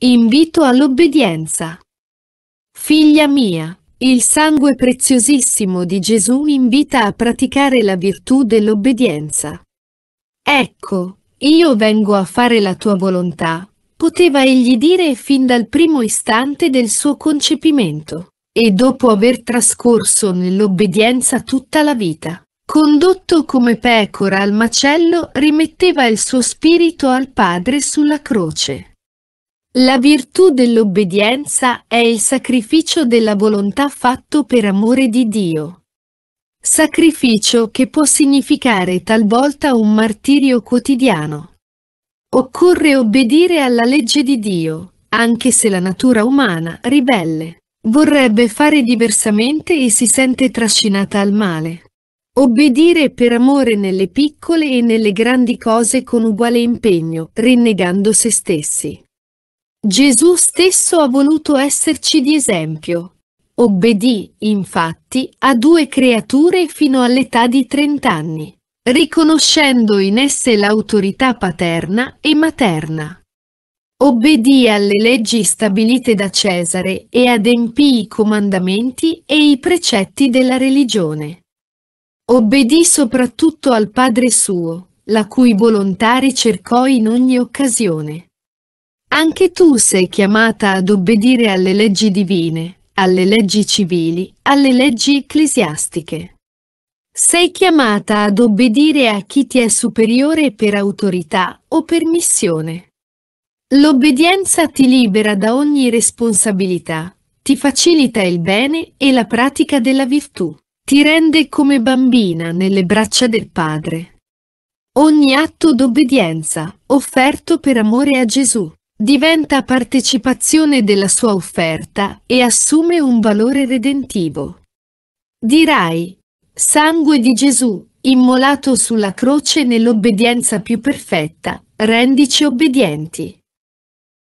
Invito all'obbedienza. Figlia mia, il sangue preziosissimo di Gesù invita a praticare la virtù dell'obbedienza. Ecco, io vengo a fare la tua volontà, poteva egli dire fin dal primo istante del suo concepimento, e dopo aver trascorso nell'obbedienza tutta la vita. Condotto come pecora al macello, rimetteva il suo spirito al Padre sulla croce. La virtù dell'obbedienza è il sacrificio della volontà fatto per amore di Dio. Sacrificio che può significare talvolta un martirio quotidiano. Occorre obbedire alla legge di Dio, anche se la natura umana ribelle. Vorrebbe fare diversamente e si sente trascinata al male. Obbedire per amore nelle piccole e nelle grandi cose con uguale impegno, rinnegando se stessi. Gesù stesso ha voluto esserci di esempio. Obbedì, infatti, a due creature fino all'età di trent'anni, riconoscendo in esse l'autorità paterna e materna. Obbedì alle leggi stabilite da Cesare e adempì i comandamenti e i precetti della religione. Obbedì soprattutto al Padre suo, la cui volontà ricercò in ogni occasione. Anche tu sei chiamata ad obbedire alle leggi divine, alle leggi civili, alle leggi ecclesiastiche. Sei chiamata ad obbedire a chi ti è superiore per autorità o per missione. L'obbedienza ti libera da ogni responsabilità, ti facilita il bene e la pratica della virtù, ti rende come bambina nelle braccia del Padre. Ogni atto d'obbedienza, offerto per amore a Gesù, diventa partecipazione della sua offerta e assume un valore redentivo. Dirai, sangue di Gesù, immolato sulla croce nell'obbedienza più perfetta, rendici obbedienti.